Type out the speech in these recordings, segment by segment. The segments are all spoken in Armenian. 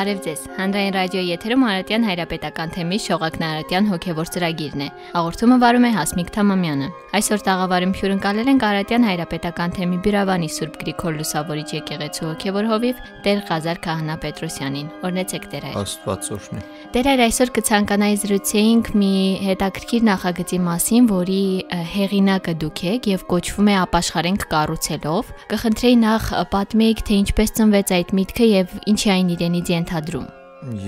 Բարև ձեզ։ Հանրային ռադիոյի եթերում Արարատյան հայրապետական թեմի շողակն Արարատյան հոգևոր ծրագիրն է։ Հաղորդումը վարում է Հասմիկ Թամամյանը։ Այսօր տաղավարում հյուրընկալել են Արարատյան հայրապետական թեմի Բիրավանի Սուրբ Գրիգոր Լուսավորիչ եկեղեցու հոգևոր հովիվ Տեր Ղազար Քահանա Պետրոսյանին։ Օրնեցեք Տեր այր։ Աստված օրհնի։ Տեր այր այսօր կցանկանայի զրուցեինք մի հետաքրքիր նախագծի մասին, որի հեղինակը դուք եք եւ կոչվում է Ապաշխարենք կառուցելով։ Կխնդրեի նախ պատմեիք, թե ինչպես ծնվեց այդ միտքը եւ ինչի այն իրենից ենթադրում։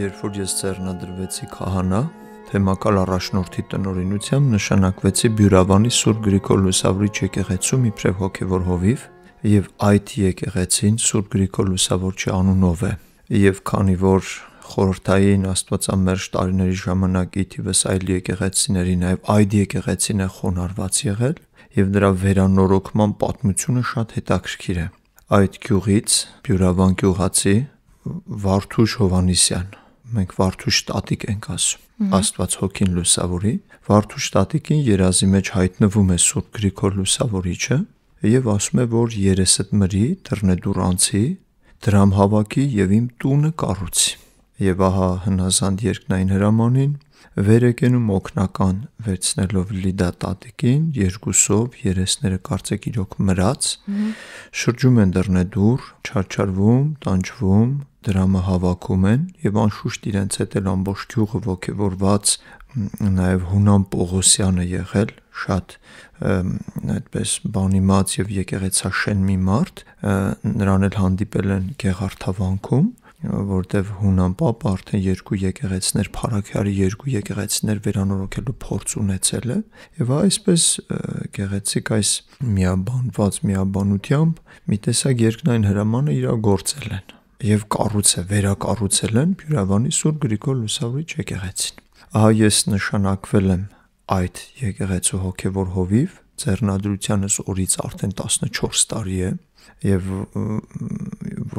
Երբ որ ես ծեռնադրվեցի քահանա, թեմակալ առաջնորդի տնօրինությամբ նշանակվեցի Բյուրավանի Սուրբ Գրիգոր Լուսավորիչ եկեղեցում իբրև հոգևոր հովիվ եւ այդ եկեղեցին Սուրբ Գրիգոր Լուսավորչի անունով է։ Եվ քանի որ խորհրդային աստվածամերժ տարիների ժամանակի թիվս այլ եկեղեցիների նաեւ այդ եկեղեցին է խոնարհված եղել եւ դրա վերանորոգման պատմությունը շատ հետաքրքիր է։ Այդ գյուղից Բյուրավան գյուղացի Վարդուշ Հովանիսյան։ Մենք Վարդուշ տատիկ ենք ասում։ Աստված հոգին լուսավորի։ Վարդուշ տատիկին երազի մեջ հայտնվում է Սուրբ Գրիգոր Լուսավորիչը եւ ասում է, որ երեսդ մրի, դռնեդուր անցի, դրամ հավաքի եւ իմ տունը կառուցի։ Եվ ահա հնազանդ երկնային հրամանին վեր եկենում օկնական վերցնելով լիդա տատիկին երկուսով երեսները կարծեք իրոք մրած շրջում են դռնեդուր չարչարվում տանջվում դրամը հավաքում են եւ անշուշտ իրենց հետ էլ ամբողջ գյուղը ողջորված նաեւ Հունան Պողոսյանը եղել շատ այդպես բանիմաց եւ եկեղեցաշեն մի մարդ նրան էլ հանդիպել են Գեղարթավանքում որտեվ Հունան Պապը արդեն երկու եկեղեցներ, Փարաքյարի երկու եկեղեցներ վերանորոգելու փորձ ունեցել է, եւ այսպես գեղեցիկ այս միաբանված միաբանությամբ մի տեսակ երկնային հրամանը իրագործել են եւ կառուցել, վերակառուցել են Փյուրավանի Սուրբ Գրիգոր Լուսավորիչ եկեղեցին։ Ահա ես նշանակվել եմ այդ եկեղեցու հոգևոր հովիվ, ծերնադրությանս օրից արդեն 14 տարի է եւ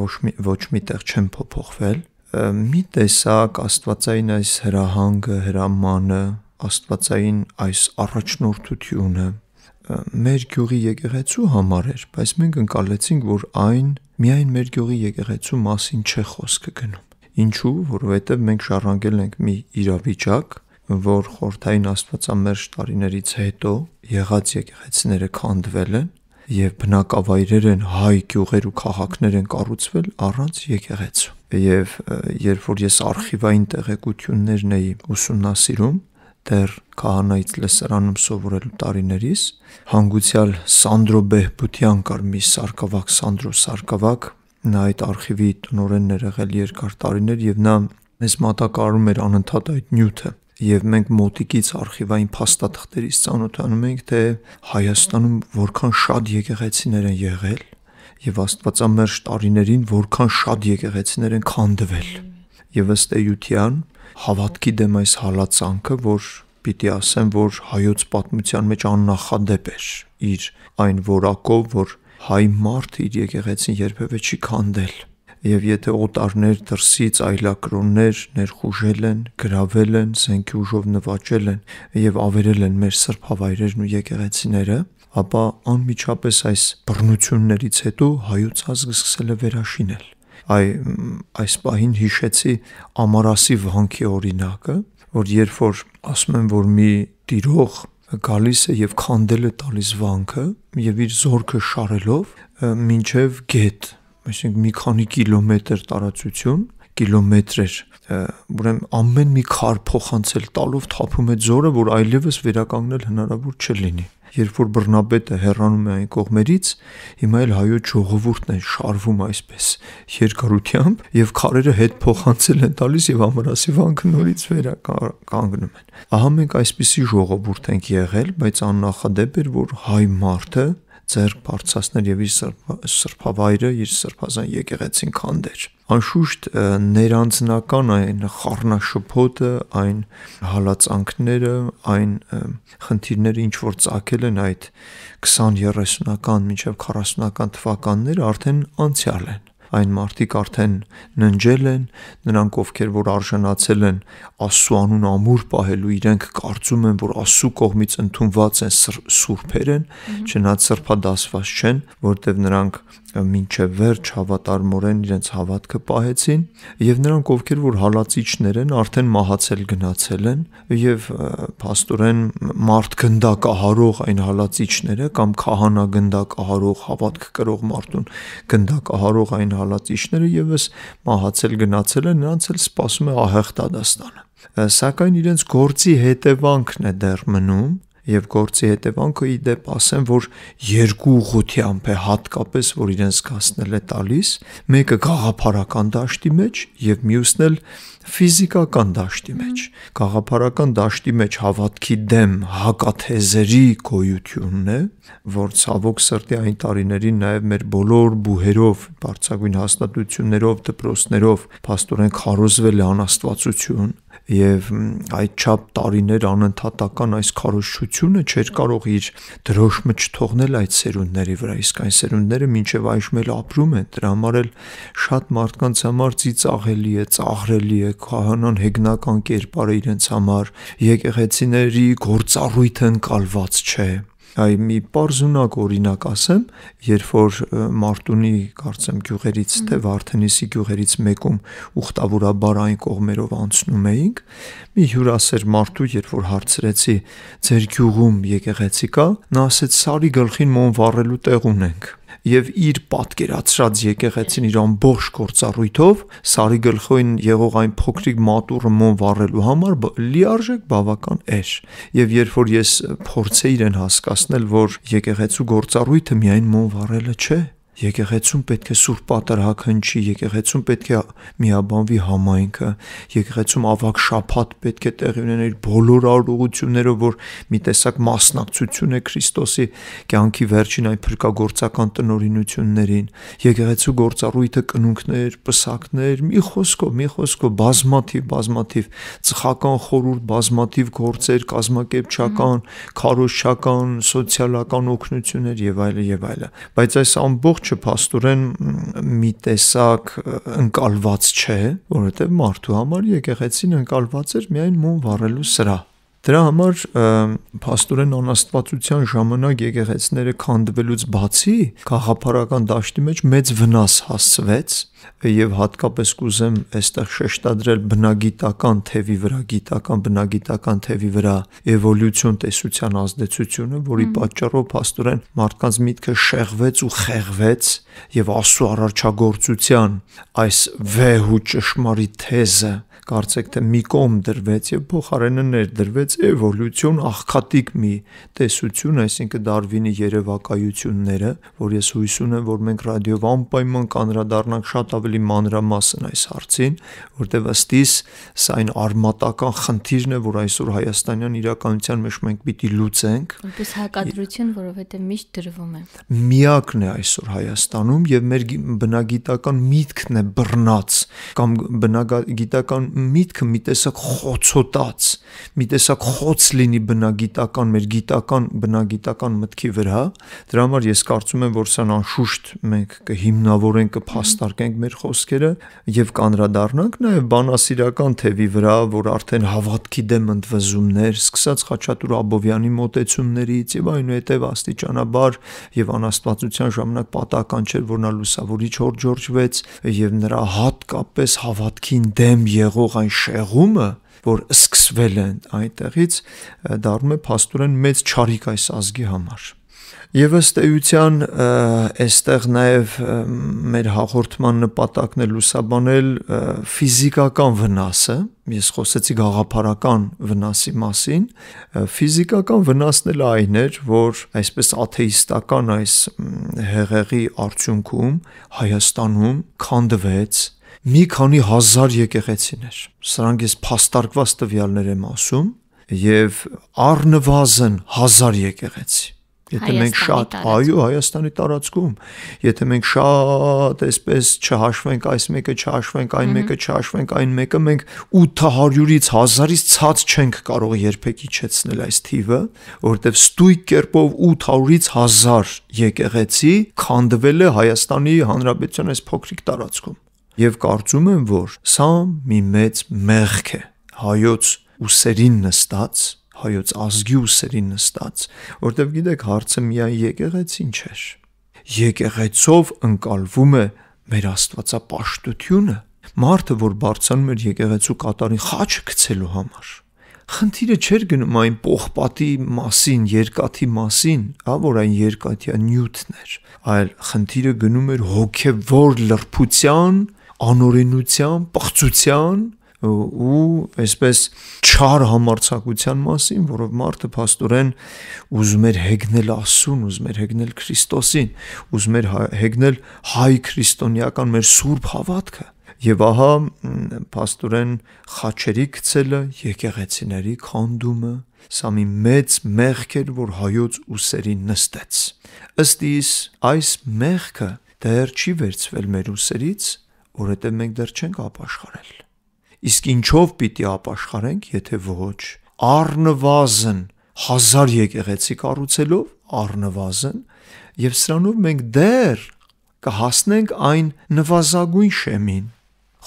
ոչ մի ոչ մի տեղ չեմ փոփոխվել։ Մի տեսակ աստվածային այս հրահանգը, հրամանը, աստվածային այս առաջնորդությունը մեր գյուղի եկեղեցու համար էր, բայց մենք ընկալեցինք, որ այն միայն մեր գյուղի եկեղեցու մասին չէ խոսքը գնում։ Ինչու՞, որովհետև մենք շարունակել ենք մի իրավիճակ, որ խորթային աստվածամերժ տարիներից հետո եղած եկեղեցիները քանդվել են եւ բնակավայրեր են հայ գյուղեր ու քաղաքներ են կառուցվել առանց եկեղեցու։ Եվ երբ որ ես արխիվային տեղեկություններն էի ուսումնասիրում, դեռ քահանայից լսարանում սովորելու տարիներիս հանգուցյալ Սանդրո Բեհբության կար մի սարկավակ Սանդրո Սարկավակ նա այդ արխիվի տնօրենն էր եղել երկար տարիներ եւ նա մեզ մատակարարում էր անընդհատ այդ նյութը եւ մենք մոտիկից արխիվային փաստաթղթերից ծանոթանում ենք թե Հայաստանում որքան շատ եկեղեցիներ են եղել եւ Աստվածամերժ տարիներին որքան շատ եկեղեցիներ են քանդվել։ Եվ ըստ էության հավատքի դեմ այս հալածանքը, որ պիտի ասեմ, որ հայոց պատմության մեջ աննախադեպ էր իր այն որակով, որ հայ մարդը իր եկեղեցին երբևէ չի քանդել։ Եվ եթե օտարներ դրսից այլակրոններ ներխուժել են, գravel են, զենքի ուժով նվաճել են եւ ավերել են մեր սրբավայրերն ու եկեղեցիները, ապա անմիջապես այս բռնություններից հետո հայոց ազգը սկսել է վերաշինել այ այս պահին հիշեցի ամարասի վանքի օրինակը, որ երբ որ ասում են որ մի տիրող գալիս է եւ քանդել է տալիս վանքը եւ իր զորքը շարելով մինչեւ գետ, այսինքն մի քանի կիլոմետր տարածություն, կիլոմետրեր ուրեմն ամեն մի քար փոխանցել տալով թափում է ձորը, որ այլևս վերականգնել հնարավոր չլինի երբ որ բռնապետը հեռանում է այն կողմերից, հիմա էլ հայոց ժողովուրդն է շարվում այսպես երկարությամբ եւ քարերը հետ փոխանցել են տալիս եւ ամրասիվանք նորից վերա կանգնում են։ Ահա մենք այսպիսի ժողովուրդ ենք եղել, բայց աննախադեպ էր, որ հայ մարդը ձեր բարձրացնել եւ իր սրբավայրը, իր սրբազան եկեղեցին քանդեր։ Անշուշտ ներանձնական այն խառնաշփոթը, այն հալածանքները, այն խնդիրները, ինչ որ ցակել են այդ 20-30-ական, մինչև 40-ական թվականները արդեն անցյալ են այն մարդիկ արդեն ննջել են, նրանք ովքեր որ արժանացել են Աստծո անուն ամուր պահելու, իրենք կարծում են, որ Աստծո կողմից ընդունված են սուրբեր են, չնայած սրբադասված չեն, որտեղ նրանք մինչև վերջ հավատարմորեն իրենց հավատքը պահեցին եւ նրանք ովքեր որ հալածիչներ են արդեն մահացել գնացել են եւ աստորեն մարդ գնդակահարող այն հալածիչները կամ քահանա գնդակահարող հավատք կրող մարդուն գնդակահարող այն հալածիչները եւս մահացել գնացել են նրանց էլ սпасում է ահեղ դադաստանը սակայն իրենց գործի հետևանքն է դեռ մնում եւ գործի հետևանքը ի դեպ ասեմ, որ երկու ուղությամբ է հատկապես, որ իրենց կասնել է տալիս, մեկը գաղափարական դաշտի մեջ եւ մյուսն էլ ֆիզիկական դաշտի մեջ։ Գաղափարական դաշտի մեջ հավատքի դեմ հակաթեզերի գոյությունն է, որ ցավոք սրտի այն տարիներին նաեւ մեր բոլոր բուհերով, բարձագույն հաստատություններով, դպրոցներով, աստորեն քարոզվել է անաստվածություն, եւ այդ չափ տարիներ անընդհատական այս քարոշչությունը չէր կարող իր դրոշմը չթողնել այդ սերունդների վրա իսկ այն սերունդները մինչեւ այժմ էլ ապրում են դրա համար էլ շատ մարդկանց համար ծիծաղելի է ծաղրելի է քահանան հեգնական կերպարը իրենց համար եկեղեցիների գործառույթը ընկալված չէ այ մի parzunակ օրինակ ասեմ, երբ որ Մարտունի կարծեմ գյուղերից թե Վարդենիսի գյուղերից մեկում ուխտավորաբար այն կողմերով անցնում էինք, մի հյուրասեր Մարտու, երբ որ հարցրեցի, ձեր գյուղում եկեղեցի կա, նա ասեց՝ «Սարի գլխին մոն վառելու տեղ ունենք» եւ իր պատկերացրած եկեղեցին իր ամբողջ կորցառույթով սարի գլխոյն եղող այն փոքրիկ մատուռը մոն վառելու համար լիարժեք բավական էր եւ երբ որ ես փորձեի իրեն հասկացնել որ եկեղեցու գործառույթը միայն մոն վառելը չէ Եկեղեցում պետք է Սուրբ Պատր հակնչի, եկեղեցում պետք է միաբանվի համայնքը, եկեղեցում ավակ շափատ պետք է տեղի ունենալ բոլոր արարողությունները, որ մի տեսակ մասնակցություն է Քրիստոսի կյանքի վերջին այն փրկagorցական տնորինություններին։ Եկեղեցու գործառույթը կնունքներ, պսակներ, մի խոսքով, մի խոսքով բազմաթիվ, բազմաթիվ ծխական խորուր, բազմաթիվ գործեր, կազմակերպչական, քարոզչական, սոցիալական օգնություններ եւ այլն եւ այլն։ Բայց այս ամբողջ ողջը աստորեն մի տեսակ ընկալված չէ, որովհետև մարդու համար եկեղեցին ընկալված էր միայն մոմ վառելու սրա Դրա համար փաստորեն անաստվածության ժամանակ եկեղեցները քանդվելուց բացի գաղափարական դաշտի մեջ մեծ վնաս հասցվեց եւ հատկապես կուզեմ այստեղ շեշտադրել բնագիտական թևի վրա, գիտական բնագիտական թևի վրա էվոլյուցիոն տեսության ազդեցությունը, որի պատճառով աստորեն մարդկանց միտքը շեղվեց ու խեղվեց եւ աստու առաջագործության այս վեհ ու ճշմարիտ թեզը կարծեք թե մի կողմ դրվեց եւ փոխարենը ներդրվեց էվոլյուցիոն աղքատիկ մի տեսություն, այսինքն Դարվինի երևակայությունները, որ ես հույս ունեմ, որ մենք ռադիով անպայման կանրադառնանք շատ ավելի մանրամասն այս հարցին, որտեվ ըստիս սա այն արմատական խնդիրն է, որ այսօր հայաստանյան իրականության մեջ մենք պիտի լուծենք։ Որպես հակադրություն, որովհետեւ միշտ դրվում է։ Միակն է այսօր Հայաստանում եւ մեր բնագիտական միտքն է բռնած կամ բնագիտական միտքը մի տեսակ խոցոտած, մի տեսակ խոց լինի բնագիտական մեր գիտական բնագիտական մտքի վրա, դրա համար ես կարծում եմ, որ սա անշուշտ մենք կհիմնավորենք, կփաստարկենք մեր խոսքերը եւ կանրադառնանք նաեւ բանասիրական թևի վրա, որ արդեն հավատքի դեմ ընդվզումներ, սկսած Խաչատուր Աբովյանի մոտեցումներից եւ այնուհետեւ աստիճանաբար եւ անաստվածության ժամանակ պատահական չէր, որ նա լուսավորիչ հորջորջվեց եւ նրա հատկապես հավատքին դեմ եղող ապահովող այն շեղումը, որ սկսվել է այնտեղից, դառնում է փաստորեն մեծ ճարիք այս ազգի համար։ Եվ ըստ էության այստեղ նաև մեր հաղորդման նպատակն է լուսաբանել ֆիզիկական վնասը, ես խոսեցի գաղափարական վնասի մասին, ֆիզիկական վնասն էլ այն էր, որ այսպես աթեիստական այս հեղեղի արդյունքում Հայաստանում քանդվեց մի քանի հազար եկեղեցիներ։ Սրանք ես փաստարկված տվյալներ եմ ասում եւ առնվազն հազար եկեղեցի։ Եթե մենք շատ, այո, Հայաստանի տարածքում, եթե մենք շատ այսպես չհաշվենք, այս մեկը չհաշվենք, այն մեկը չհաշվենք, այն մեկը, մենք 800-ից 1000-ից ցած չենք կարող երբեք իջեցնել այս թիվը, որովհետև ստույգ կերպով 800-ից 1000 եկեղեցի քանդվել է Հայաստանի Հանրապետության այս փոքրիկ տարածքում եւ կարծում եմ, որ սա մի մեծ մեղք է հայոց ուսերին նստած հայոց ազգի ուսերին նստած, որտեվ գիտեք հարցը միայն եկեղեցին չէր։ Եկեղեցով ընկալվում է մեր աստվածապաշտությունը, մարդը, որ բարձանում էր եկեղեցու կատարին խաչը գցելու համար։ Խնդիրը չէր գնում այն պողպատի մասին, երկաթի մասին, հա, որ այն երկաթյա նյութն էր, այլ խնդիրը գնում էր հոգևոր լրբության անօրենության, պղծության ու այսպես չար համարցակության մասին, որով մարդը փաստորեն ուզում էր հեգնել Աստուն, ուզում էր հեգնել Քրիստոսին, ուզում էր հա, հեգնել հայ քրիստոնեական մեր սուրբ հավատքը։ Եվ ահա փաստորեն խաչերի գցելը, եկեղեցիների քանդումը, սա մի մեծ մեղք էր, որ հայոց ուսերի նստեց։ Ըստ իս այս մեղքը դեռ չի վերցվել մեր ուսերից, որովհետև մենք դեռ չենք ապաշխարել։ Իսկ ինչով պիտի ապաշխարենք, եթե ոչ առնվազն 1000 եկեղեցի կառուցելով առնվազն եւ սրանով մենք դեռ կհասնենք այն նվազագույն շեմին։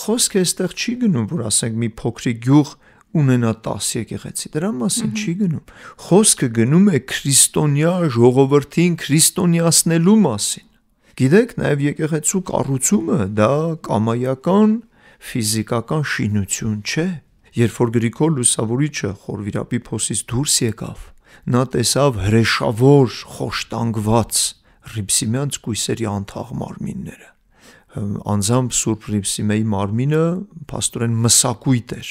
Խոսքը այստեղ չի գնում, որ ասենք մի փոքրիկ գյուղ ունենա 10 եկեղեցի։ Դրա մասին չի գնում։ Խոսքը գնում է քրիստոնյա ժողովրդին քրիստոնյացնելու մասին։ Գիտեք, նաև եկեղեցու կառուցումը դա կամայական ֆիզիկական շինություն չէ։ Երբ որ Գրիգոր Լուսավորիչը Խորվիրապի փոսից դուրս եկավ, նա տեսավ հրեշավոր խոշտանգված Ռիբսիմյանց կույսերի անթաղ մարմինները անձամբ Սուրբ Ռիփսիմեի մարմինը աստորեն մսակույտ էր,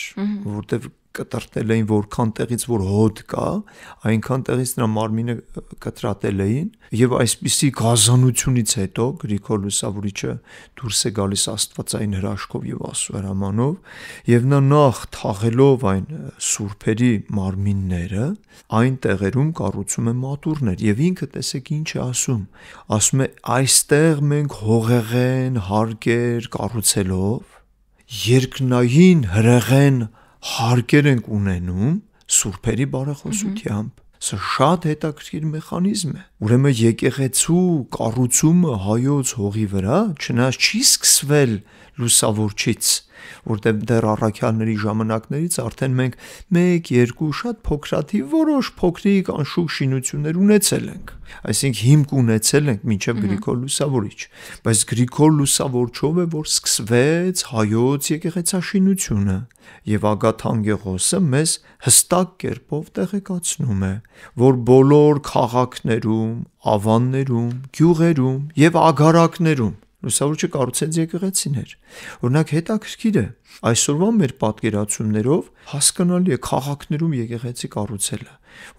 որտեվ կտրտել էին որքան տեղից որ հոդ կա, այնքան տեղից նա մարմինը կտրատել էին եւ այսպիսի գազանությունից հետո Գրիգոր Լուսավորիչը դուրս է գալիս աստվածային հրաշքով եւ Աստծո հրամանով եւ նա նախ թաղելով այն սուրբերի մարմինները այն տեղերում կառուցում է մատուրներ եւ ինքը տեսեք ինչ է ասում ասում է այստեղ մենք հողեղեն հարգեր կառուցելով երկնային հրեղեն հարկեր ենք ունենում սուրբերի բարախոսությամբ։ Սա շատ հետաքրքիր մեխանիզմ է։ Ուրեմն եկեղեցու կառուցումը հայոց հողի վրա չնայած չի սկսվել լուսավորչից, որտեղ դեռ առաքյալների ժամանակներից արդեն մենք 1-2 շատ փոքրաթիվ որոշ փոքրիկ անշուք շինություններ ունեցել ենք։ Այսինքն հիմք ունեցել ենք մինչև Գրիգոր Լուսավորիչ, բայց Գրիգոր Լուսավորչով է որ սկսվեց հայոց եկեղեցաշինությունը եւ Ագաթանգեղոսը մեզ հստակ կերպով տեղեկացնում է, որ բոլոր քաղաքներում գյուղերում, ավաններում, գյուղերում եւ ագարակներում լուսավորչը կառուցեց եկեղեցիներ։ Օրինակ հետաքրքիր է, այսօրվա մեր պատկերացումներով հասկանալի է քաղաքներում եկեղեցի կառուցելը,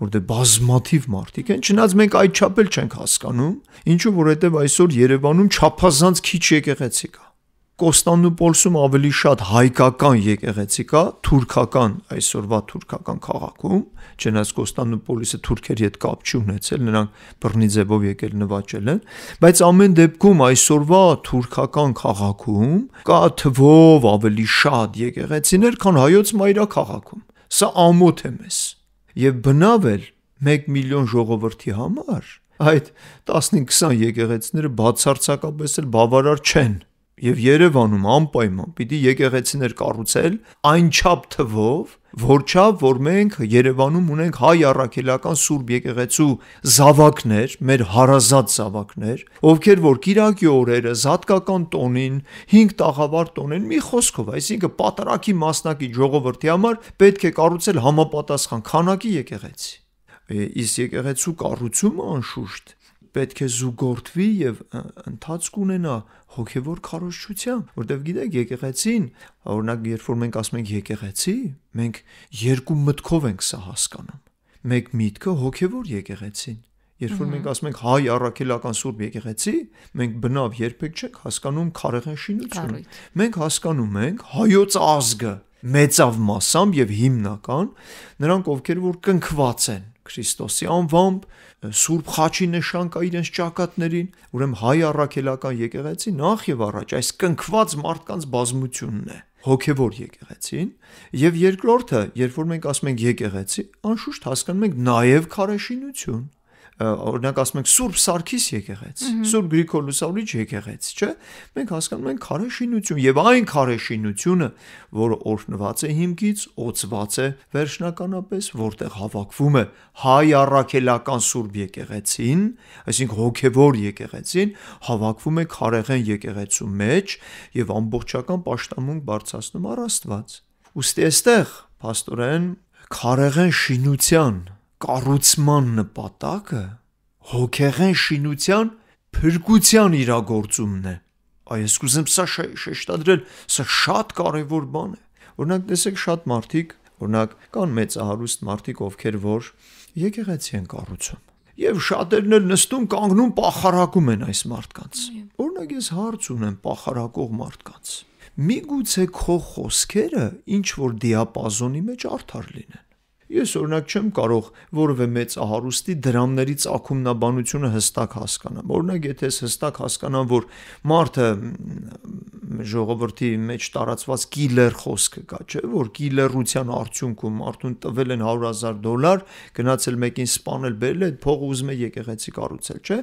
որտեղ բազմաթիվ մարդիկ են, չնայած մենք այդ չափել չենք հասկանում, ինչու որովհետև այսօր Երևանում չափազանց քիչ եկեղեցի կա։ Կոստանդնուպոլսում ավելի շատ հայկական եկեղեցի կա, թուրքական, այսօրվա թուրքական քաղաքում, չնայած Կոստանդնուպոլիսը թուրքերի հետ կապ չունեցել, նրանք բռնի ձևով եկել նվաճել են, բայց ամեն դեպքում այսօրվա թուրքական քաղաքում կա թվով ավելի շատ եկեղեցիներ, քան հայոց մայրաքաղաքում։ Սա ամոթ է մեզ։ Եվ բնավել 1 միլիոն ժողովրդի համար այդ 15-20 եկեղեցիները բացարձակապես էլ բավարար չեն եւ Երևանում անպայման պիտի եկեղեցիներ կառուցել այն չափ թվով, որ չափ, որ մենք Երևանում ունենք հայ առաքելական Սուրբ եկեղեցու զավակներ, մեր հարազատ զավակներ, ովքեր որ Կիրակի օրերը զատկական տոնին, 5 տաղավար տոնին մի խոսքով, այսինքն պատարակի մասնակի ժողովրդի համար պետք է կառուցել համապատասխան քանակի եկեղեցի։ Իս եկեղեցու կառուցումը անշուշտ պետք է զուգորդվի եւ ընթացք ունենա հոգեվոր քարոշչության, որտեվ գիտեք, եկեղեցին, օրինակ, երբ որ մենք ասում ենք եկեղեցի, մենք երկու մտքով ենք սա հասկանում։ Մեկ միտքը հոգեվոր եկեղեցին, Երբ որ մենք ասում ենք հայ առաքելական Սուրբ Եկեղեցի, մենք բնավ երբեք չենք հասկանում քարեղեն շինությունը։ Մենք հասկանում ենք հայոց ազգը մեծավ մասամբ եւ հիմնական նրանք ովքեր որ կնքված են Քրիստոսի անվամբ Սուրբ Խաչի նշան կա իրենց ճակատներին, ուրեմն հայ առաքելական եկեղեցի նախ եւ առաջ այս կնքված մարդկանց բազմությունն է հոգևոր եկեղեցին եւ երկրորդը, երբ որ մենք ասում ենք եկեղեցի, անշուշտ հասկանում ենք նաեւ քարեշինություն, օրինակ ասում ենք Սուրբ Սարգիս եկեղեց, Սուրբ Գրիգոր Լուսավորիչ եկեղեց, չէ՞։ Մենք հասկանում ենք քարե շինություն եւ այն քարե շինությունը, որը օրհնված է հիմքից, օծված է վերջնականապես, որտեղ հավաքվում է հայ առաքելական Սուրբ եկեղեցին, այսինքն հոգեվոր եկեղեցին, հավաքվում է քարեղեն եկեղեցու մեջ եւ ամբողջական աշտամունք բարձրացնում առ Աստված։ Ոստի այստեղ, աստորեն, քարեղեն շինության կառուցման նպատակը հոգեղեն շինության փրկության իրագործումն է։ Այ ես կուզեմ սա շեշտադրել, սա շատ կարևոր բան է։ Օրինակ տեսեք շատ մարդիկ, օրինակ կան մեծահարուստ մարդիկ, ովքեր որ եկեղեցի են կառուցում։ Եվ շատերն էլ նստում կանգնում пахարակում են այս մարդկանց։ Օրինակ ես հարց ունեմ пахարակող մարդկանց։ Միգուցե քո խոսքերը ինչ որ դիապազոնի մեջ արդար լինեն Ես օրինակ չեմ կարող որևէ մեծ հարուստի դրամներից ակումնաբանությունը հստակ հասկանամ։ Օրինակ, եթե ես հստակ հասկանամ, որ մարդը ժողովրդի մեջ տարածված գիլեր խոսքը կա, չէ՞, որ գիլերության արդյունքում մարդուն տվել են 100.000 դոլար, գնացել մեկին սպանել, բերել, այդ փողը ուզում է եկեղեցի կառուցել, չէ՞։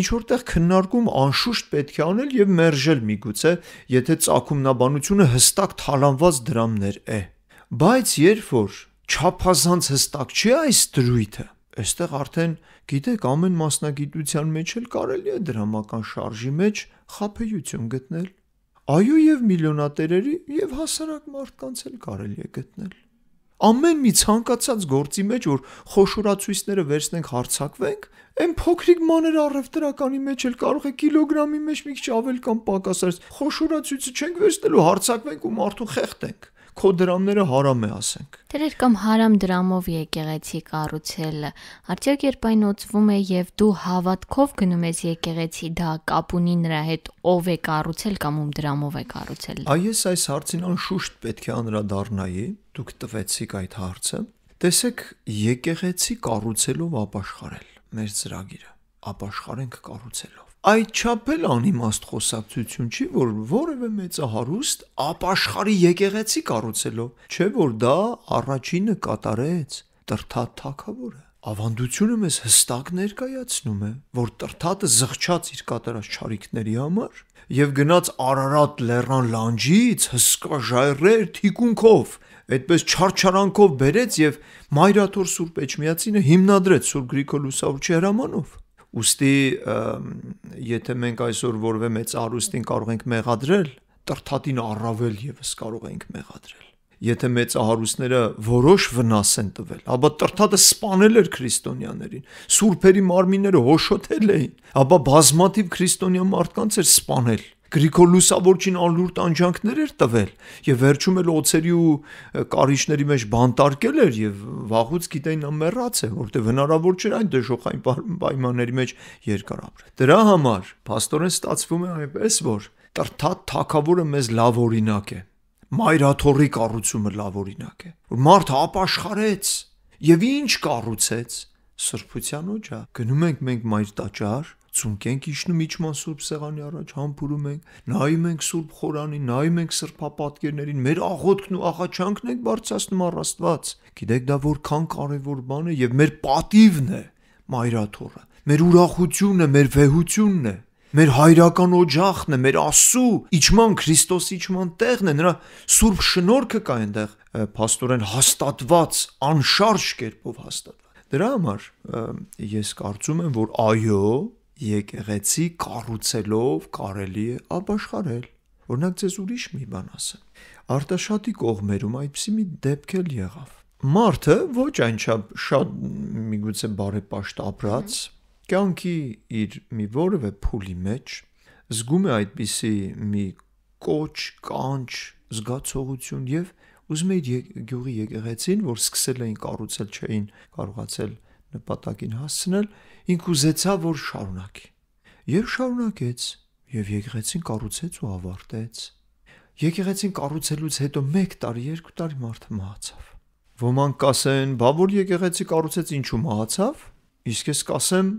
Ինչ որտեղ քննարկում անշուշտ պետք է անել եւ մերժել միգուցե, եթե ակումնաբանությունը հստակ թալանված դրամներ է։ Բայց երբ որ չափազանց հստակ չի այս դրույթը։ Այստեղ արդեն գիտեք ամեն մասնագիտության մեջ էլ կարելի է դրամական շարժի մեջ խափեություն գտնել։ Այո, եւ միլիոնատերերի եւ հասարակ մարդկանց էլ կարելի է գտնել։ Ամեն մի ցանկացած գործի մեջ, որ խոշորացույցները վերցնենք, հարցակվենք, այն փոքրիկ մանր առևտրականի մեջ էլ կարող է կիլոգրամի մեջ մի քիչ ավել կամ պակաս արս։ Խոշորացույցը չենք վերցնելու, հարցակվենք ու մարդու խեղդենք քո դրամները հարամ է, ասենք։ Դրեր կամ հարամ դրամով եկեղեցի կառուցելը, արդյոք երբ այն ոցվում է եւ դու հավատքով գնում ես եկեղեցի, դա կապ ունի նրա հետ ով է կառուցել կամ ում դրամով է կառուցել։ Այս այս հարցին անշուշտ պետք է անդրադառնայի, դուք տվեցիք այդ հարցը։ Տեսեք, եկեղեցի կառուցելով ապաշխարել մեր ծրագիրը, ապաշխարենք կառուցելով այդչափ էլ անիմաստ խոսակցություն չի, որ որևէ մեծահարուստ ապաշխարի եկեղեցի կառուցելով, չէ՞ որ դա առաջինը կատարեց Տրթատ թակավորը։ Ավանդությունը մեզ հստակ ներկայացնում է, որ Տրթատը զղջած իր կատարած ճարիքների համար եւ գնաց Արարատ լեռան լանջից հսկա ժայռեր թիկունքով այդպես չարչարանքով բերեց եւ Մայրաթոր Սուրբ Էջմիածինը հիմնադրեց Սուրբ Գրիգոր Լուսավորչի հրամանով Ոստի եթե մենք այսօր որևէ մեծ արուստին կարող ենք մեղադրել, տրթատին առավել եւս կարող ենք մեղադրել։ Եթե մեծ հարուստները որոշ վնաս են տվել, ապա տրթատը սپانել էր քրիստոնյաներին, սուրբերի մարմինները հոշոտել էին, ապա բազմաթիվ քրիստոնյա մարդկանց էր սپانել Գրիգոր Լուսավորչին անլուրտ անջանքներ էր տվել եւ վերջում էլ օծերի ու կարիճների մեջ բանտարկել էր եւ վաղուց գիտեին նա մեռած է, որտեղ հնարավոր չէր այն դժոխային պայմանների մեջ երկար ապրել։ Դրա համար աստորեն ստացվում է այնպես, որ Տրթատ թակավորը մեզ լավ օրինակ է։ Մայրաթորի կառուցումը լավ օրինակ է։ Որ մարդը ապաշխարեց եւ ինչ կառուցեց սրբության օջա։ Գնում ենք մենք մայր տաճար, ցունկ ենք իջնում իջման Սուրբ սեղանի առաջ, համբուրում ենք, նայում ենք Սուրբ խորանին, նայում ենք սրբապատկերներին, մեր աղոթքն ու աղաչանքն ենք բարձրացնում առ Աստված։ Գիտեք դա որքան կարևոր բան է եւ մեր պատիվն է մայրաթորը։ Մեր ուրախությունը, մեր վեհությունն է մեր հայրական օջախն է, մեր Աստծո իջման Քրիստոսի իջման տեղն է, նրա Սուրբ շնորհքը կա այնտեղ փաստորեն հաստատված, անշարժ կերպով հաստատված։ Դրա համար ես կարծում եմ, որ այո, եկեղեցի կառուցելով կարելի է ապաշխարել։ Օրինակ ձեզ ուրիշ մի բան ասեմ։ Արտաշատի կողմերում այդպիսի մի դեպք էլ եղավ։ Մարդը ոչ այնչափ շատ միգուցե բարեպաշտ ապրած, կյանքի իր մի որևէ փուլի մեջ զգում է այդպիսի մի կոչ, կանչ զգացողություն եւ ուզում է իր գյուղի եկեղեցին, որ սկսել էին կառուցել, չէին կարողացել նպատակին հասցնել, ինք ուզեցավ, որ շարունակի։ Եվ շարունակեց, եւ եկեղեցին կառուցեց ու ավարտեց։ Եկեղեցին կառուցելուց հետո 1 տարի, 2 տարի մարդը մահացավ։ Ոմանք կասեն, բա որ եկեղեցի կառուցեց ինչու մահացավ։ Իսկ ես կասեմ,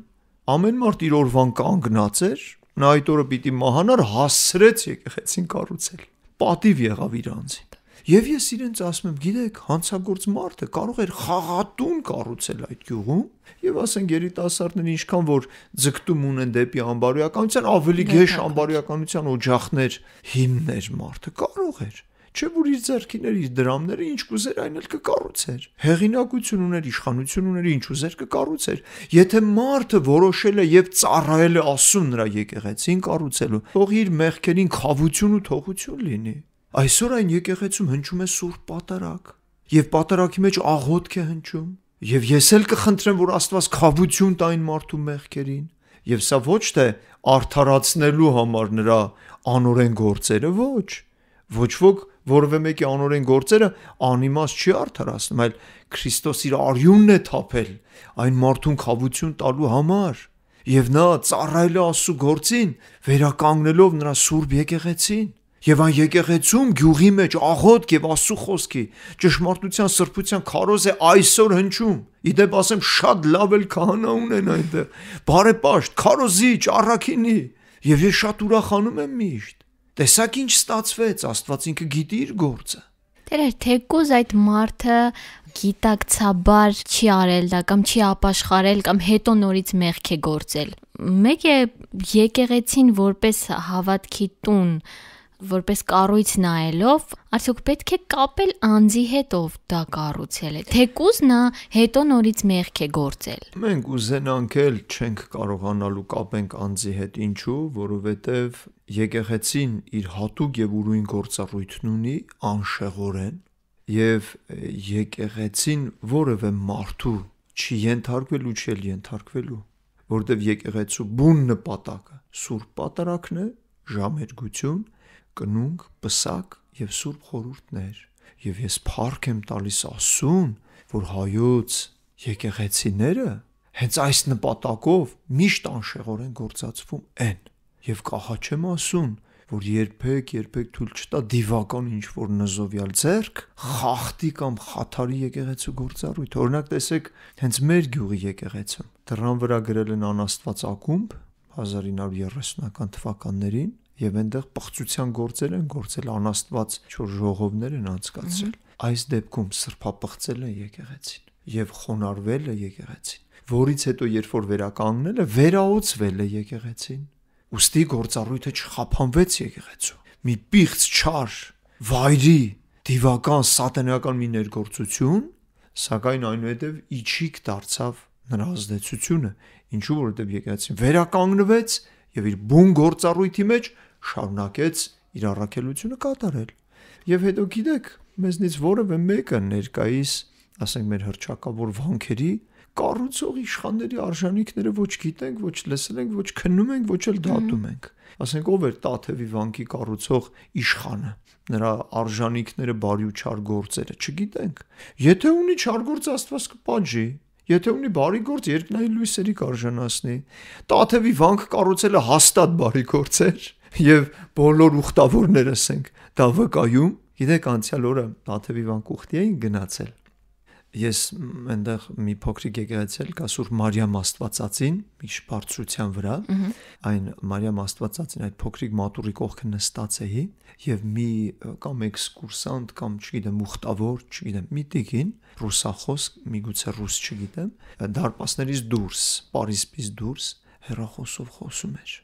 ամեն մարդ իր օրվան կանգնած էր, նա այդ օրը պիտի մահանար, հասցրեց եկեղեցին կառուցել։ Պատիվ եղավ իրանց։ Եվ ես իրենց ասում եմ, գիտեք, հանցագործ մարդը կարող էր խաղատուն կառուցել այդ գյուղում, եւ ասենք երիտասարդները ինչքան որ ձգտում ունեն դեպի անբարոյականության, ավելի գեշ անբարոյականության օջախներ հիմներ մարդը կարող էր չէ որ իր зерքիները իր դրամները ինչ կուզեր այն էլ կկառուցեր հեղինակություն ուներ իշխանություն ուներ ինչ ուզեր կկառուցեր եթե մարդը որոշել է եւ ծառայել է ասում նրա եկեղեցին կառուցելու թող իր մեղքերին խավություն ու թողություն լինի Այսօր այն եկեղեցում հնչում է սուրբ պատարակ, եւ պատարակի մեջ աղոթք է հնչում, եւ ես էլ կխնդրեմ, որ Աստված խավություն տա այն մարդու մեղքերին, եւ սա ոչ թե արդարացնելու համար նրա անորեն գործերը, ոչ, ոչ ոք որևէ մեկի անորեն գործերը անիմաստ չի արդարացնում, այլ Քրիստոս իր արյունն է թափել այն մարդուն խավություն տալու համար, եւ նա ծառայել է Աստծո գործին, վերականգնելով նրա սուրբ եկեղեցին։ Եվ այն եկեղեցում գյուղի մեջ աղոտ եւ Աստծո խոսքի ճշմարտության սրբության քարոզ է այսօր հնչում։ Իդեպ ասեմ շատ լավ էլ քահանա ունեն այնտեղ։ Բարեպաշտ, քարոզիչ, առաքինի։ Եվ ես շատ ուրախանում եմ միշտ։ Տեսակ ինչ ստացվեց, Աստված ինքը գիտի իր գործը։ Տերեր, թեկոզ այդ մարդը գիտակցաբար չի արել դա կամ չի ապաշխարել կամ հետո նորից մեղք է գործել։ Մեկ է եկեղեցին որպես հավատքի տուն որպես կառույց նայելով, արդյոք պետք է կապել անձի հետ, ով դա կառուցել է, թեկուզ նա հետո նորից մեղք է գործել։ Մենք ուզենանք էլ չենք կարողանալու կապենք անձի հետ, ինչու, որովհետև եկեղեցին իր հատուկ եւ ուրույն գործառույթն ունի անշեղորեն եւ եկեղեցին որևէ մարդու չի ենթարկվելու, չի ենթարկվելու, որտեւ եկեղեցու բուն նպատակը սուրբ պատարակն է, ժամերգություն կնունք, պսակ եւ սուրբ խորհուրդներ։ Եվ ես փառք եմ տալիս Աստծուն, որ հայոց եկեղեցիները հենց այս նպատակով միշտ անշեղորեն գործածվում են եւ կահաչեմ ասուն որ երբեք երբեք թույլ չտա դիվական ինչ որ նզովյալ ձերք խախտի կամ խաթարի եկեղեցու գործառույթ օրինակ տեսեք հենց մեր գյուղի եկեղեցում դրան վրա գրել են անաստված ակումբ 1930-ական թվականներին եւ այնտեղ պղծության գործեր են գործել անաստված չոր ժողովներ են անցկացրել։ Այս դեպքում սրբապղծել են եկեղեցին եւ խոնարվել է եկեղեցին, որից հետո երբ որ վերականգնել է, վերաուծվել է եկեղեցին։ Ոստի գործառույթը չխափանվեց եկեղեցու։ Մի պիղծ չար, վայրի, դիվական, սատանական մի ներգործություն, սակայն այնուհետև իջիկ դարձավ նրա ազդեցությունը, ինչու որովհետև եկեղեցին վերականգնվեց եւ իր բուն գործառույթի մեջ շարունակեց իր առաքելությունը կատարել։ Եվ հետո գիտեք, մեզնից որևէ մեկը ներկայիս, ասենք մեր հրճակավոր վանքերի կառուցող իշխանների արժանինքները ոչ գիտենք, ոչ լսել ենք, ոչ քննում ենք, ոչ էլ դատում ենք։ Ասենք ով էր Տաթևի վանքի կառուցող իշխանը։ Նրա արժանինքները բարի ու չար գործերը չգիտենք։ Եթե ունի չար գործ Աստված կպաճի, եթե ունի բարի գործ երկնային լույսերի կարժանացնի։ Տաթևի վանք կառուցելը հաստատ բարի գործ էր եւ բոլոր ուխտավորներս ենք դա վկայում։ Գիտեք, անցյալ օրը Տաթևի վան կուխտի էին գնացել։ Ես այնտեղ մի փոքրիկ եկեղեցել կա Սուրբ Մարիամ Աստվածածին, մի շփարծության վրա։ Այն Մարիամ Աստվածածին այդ փոքրիկ մատուրի կողքը նստած էի եւ մի կամ էքսկուրսանտ կամ չգիտեմ ուխտավոր, չգիտեմ, մի տիկին ռուսախոս, միգուցե ռուս չգիտեմ, դարպասներից դուրս, Փարիզից դուրս հերախոսով խոսում էր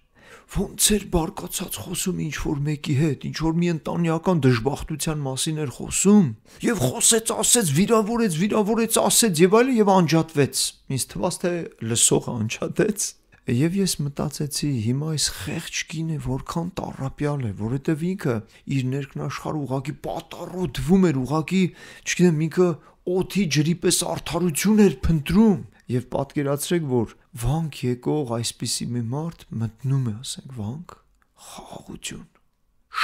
ոնց էր բարկացած խոսում ինչ որ մեկի հետ, ինչ որ մի ընտանեկան դժբախտության մասին էր խոսում, եւ խոսեց, ասեց, վիրավորեց, վիրավորեց, ասեց եւ այլն եւ անջատվեց։ Ինձ թվաց թե լսողը անջատեց։ Եվ ես մտածեցի, հիմա այս խեղճ կինը որքան տարապյալ է, որովհետև ինքը իր ներքնաշխարհ ուղակի պատառոտվում էր, ուղակի, չգիտեմ, ինքը օթի ջրի պես արդարություն էր փնտրում։ Եվ պատկերացրեք, որ վանք եկող այսպիսի մի մարդ մտնում է, ասենք, վանք, խաղաղություն։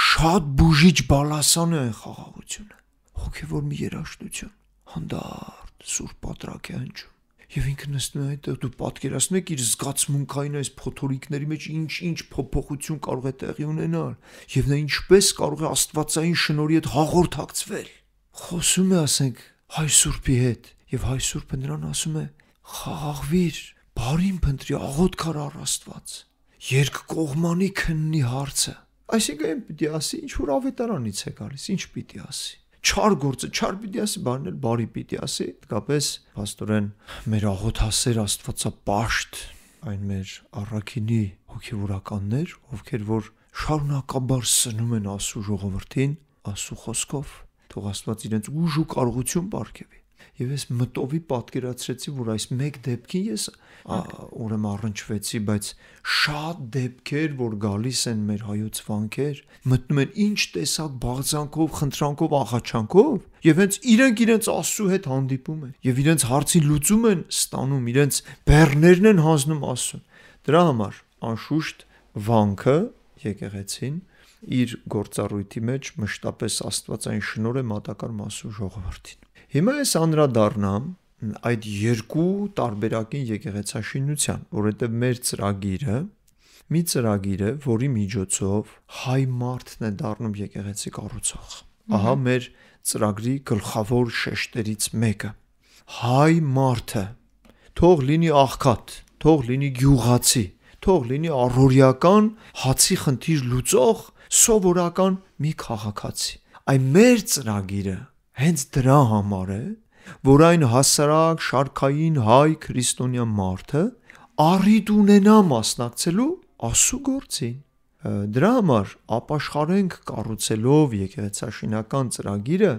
Շատ բուժիչ բալասան է խաղաղությունը։ Հոգևոր մի երաշտություն, հանդարտ, սուր պատրակ է հնչում։ Եվ ինքը նստում է այդտեղ, դու պատկերացնեք իր զգացմունքային այս փոթորիկների մեջ ինչ-ինչ փոփոխություն կարող է տեղի ունենալ, եւ նա ինչպես կարող է աստվածային շնորհի հետ հաղորդակցվել։ Խոսում է, ասենք, հայ սուրբի հետ, եւ հայ սուրբը նրան ասում է. «Խաղաղվիր, բարին փնտրի աղոթքար առ Աստված։ Երկկողմանի քննի հարցը։ Այսինքն այն պիտի ասի, ինչ որ ավետարանից է գալիս, ինչ պիտի ասի։ Չար գործը, չար պիտի ասի, բանն էլ բարի պիտի ասի, դկապես աստորեն մեր աղոթասեր Աստվածապաշտ, այն մեր առաքինի հոգևորականներ, ովքեր որ շարունակաբար սնում են ասու ժողովրդին, ասու խոսքով, թող Աստված իրենց ուժ ու կարողություն բարգեւի Եվ ես մտովի պատկերացրեցի, որ այս մեկ դեպքին ես ուրեմն առնչվեցի, բայց շատ դեպքեր, որ գալիս են մեր հայոց վանքեր, մտնում են ինչ տեսակ բաղձանքով, խնդրանքով, աղաչանքով, եւ հենց իրենք իրենց Աստծո հետ հանդիպում են եւ իրենց հարցի լուծում են ստանում, իրենց բեռներն են հանձնում Աստծուն։ Դրա համար անշուշտ վանքը եկեղեցին իր գործառույթի մեջ մշտապես Աստվածային շնորհը մատակար մասու ժողովրդին։ Հիմա ես անդրադառնամ այդ երկու տարբերակին եկեղեցաշինության, որովհետև մեր ծրագիրը մի ծրագիր է, որի միջոցով հայ մարդն է դառնում եկեղեցի կառուցող։ Ահա մեր ծրագրի գլխավոր շեշտերից մեկը։ Հայ մարդը թող լինի աղքատ, թող լինի գյուղացի, թող լինի առորիական հացի խնդիր լուծող սովորական մի քաղաքացի։ Այն մեր ծրագիրը հենց դրա համար է, որ այն հասարակ շարքային հայ քրիստոնյա մարդը առիթ ունենա մասնակցելու ասու գործին։ Դրա համար ապաշխարենք կառուցելով եկեղեցաշինական ծրագիրը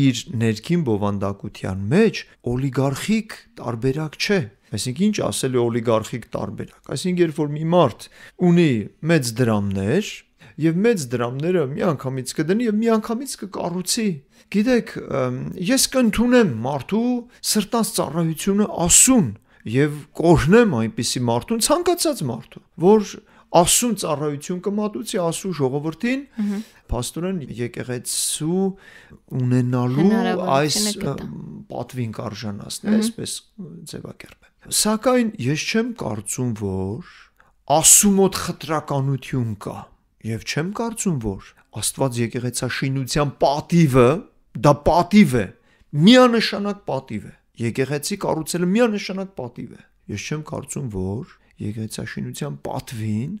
իր ներքին բովանդակության մեջ օլիգարխիկ տարբերակ չէ։ Այսինքն ինչ ասել է օլիգարխիկ տարբերակ։ Այսինքն երբ որ մի մարդ ունի մեծ դրամներ, եւ մեծ դրամները միանգամից կդնի եւ միանգամից կկառուցի։ Գիտեք, ես կընդունեմ մարդու սրտանց ծառայությունը ասուն եւ կօրհնեմ այնպիսի մարդուն, ցանկացած մարդու, որ ասուն ծառայություն կմատուցի ասու ժողովրդին աստորեն եկեղեցու ունենալու այս պատվին կարժանացնի այսպես ձևակերպը սակայն ես չեմ կարծում որ ասումոտ խտրականություն կա Եվ չեմ կարծում, որ Աստված եկեղեցաշինության պատիվը դա պատիվ է, միանշանակ պատիվ է։ Եկեղեցի կառուցելը միանշանակ պատիվ է։ Ես չեմ կարծում, որ եկեղեցաշինության պատվին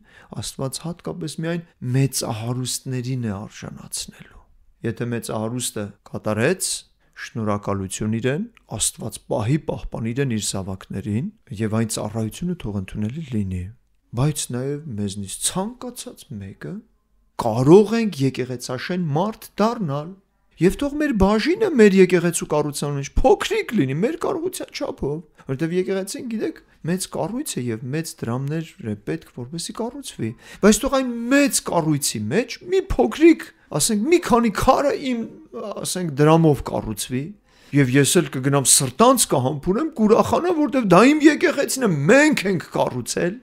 Աստված հատկապես միայն մեծահարուստներին է արժանացնելու։ Եթե մեծահարուստը կատարեց շնորհակալություն իրեն, Աստված պահի պահպան իրեն իր սավակներին եւ այն ծառայությունը թող ընդունելի լինի բայց նաև մեզնից ցանկացած մեկը կարող ենք եկեղեցաշեն մարդ դառնալ։ Եվ թող մեր բաժինը մեր եկեղեցու կառուցման մեջ փոքրիկ լինի մեր կարողության չափով, որտեղ եկեղեցին, գիտեք, մեծ կառույց է եւ մեծ դրամներ է պետք, որպեսզի կառուցվի։ Բայց թող այն մեծ կառույցի մեջ մի փոքրիկ, ասենք, մի քանի քարը իմ, ասենք, դրամով կառուցվի, եւ ես էլ կգնամ սրտանց կհամբուրեմ, կուրախանամ, որտեղ դա իմ եկեղեցին է, մենք ենք կառուցել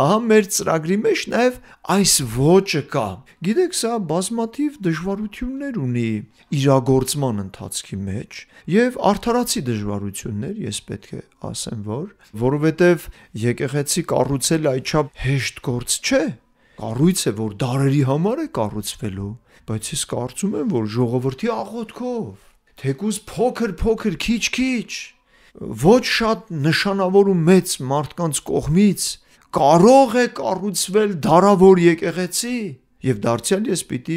ահա մեր ծրագրի մեջ նաև այս ոճը կա։ Գիտեք, սա բազմաթիվ դժվարություններ ունի իրագործման ընթացքի մեջ եւ արդարացի դժվարություններ, ես պետք է ասեմ, որ որովհետեւ եկեղեցի կառուցել այչափ հեշտ գործ չէ։ Կառույց է, որ դարերի համար է կառուցվելու, բայց ես կարծում եմ, որ ժողովրդի աղոթքով, թեկուզ փոքր-փոքր, քիչ-քիչ ոչ շատ նշանավոր ու մեծ մարդկանց կողմից կարող է կառուցվել դարավոր եկեղեցի եւ դարձյալ ես պիտի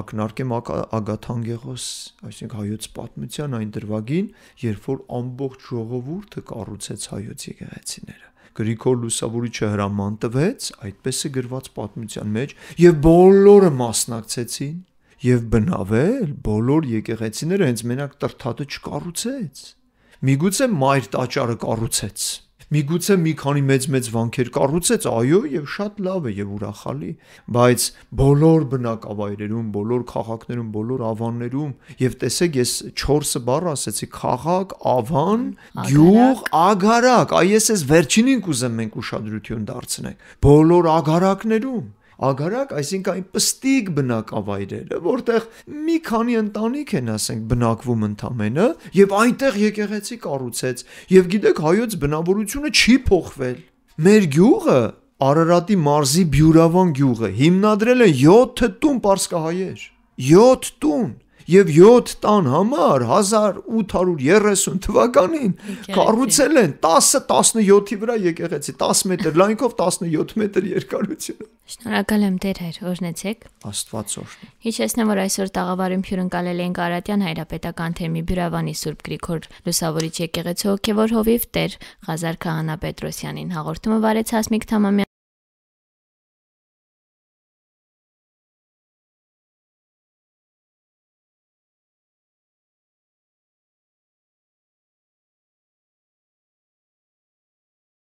ակնարկեմ Ագաթանգեղոս, այսինքն հայոց պատմության այն դրվագին, երբ որ ամբողջ ժողովուրդը կառուցեց հայոց եկեղեցիները։ Գրիգոր Լուսավորիչը հրաման տվեց, այդպես է գրված պատմության մեջ, եւ բոլորը մասնակցեցին եւ բնավել բոլոր եկեղեցիները հենց մենակ Տրթատը չկառուցեց։ Միգուցե մայր տաճարը կառուցեց Միգուցե մի քանի մեծ-մեծ վանքեր կառուցեց, այո, եւ շատ լավ է եւ ուրախալի, բայց բոլոր բնակավայրերում, բոլոր քաղաքներում, բոլոր ավաններում եւ տեսեք, ես 4-ը բառը ասեցի, քաղաք, ավան, գյուղ, ագարակ, այ ես էս վերջինին կուզեմ մենք ուշադրություն դարձնենք։ Բոլոր ագարակներում Ագարակ, այսինքն այն պստիկ բնակավայրերը, որտեղ մի քանի ընտանիք են, ասենք, բնակվում ընդամենը, եւ այնտեղ եկեղեցի կառուցեց, եւ գիտեք, հայոց բնավորությունը չի փոխվել։ Մեր գյուղը Արարատի մարզի Բյուրավան գյուղը հիմնադրել է 7 տուն պարսկահայեր։ 7 տուն եւ 7 տան համար 1830 թվականին կառուցել են 10-17-ի վրա եկեղեցի 10 մետր լայնքով 17 մետր երկարությամբ։ Շնորհակալ եմ Տեր հայր, օրհնեցեք։ Աստված օրհնի։ Հիշեցնեմ, որ այսօր տաղավարում հյուրընկալել են Կարատյան հայրապետական թեմի Բյուրավանի Սուրբ Գրիգոր Լուսավորիչ եկեղեցու հոգևոր հովիվ Տեր Ղազար Քահանա Պետրոսյանին։ Հաղորդումը վարեց Հասմիկ Թամամյան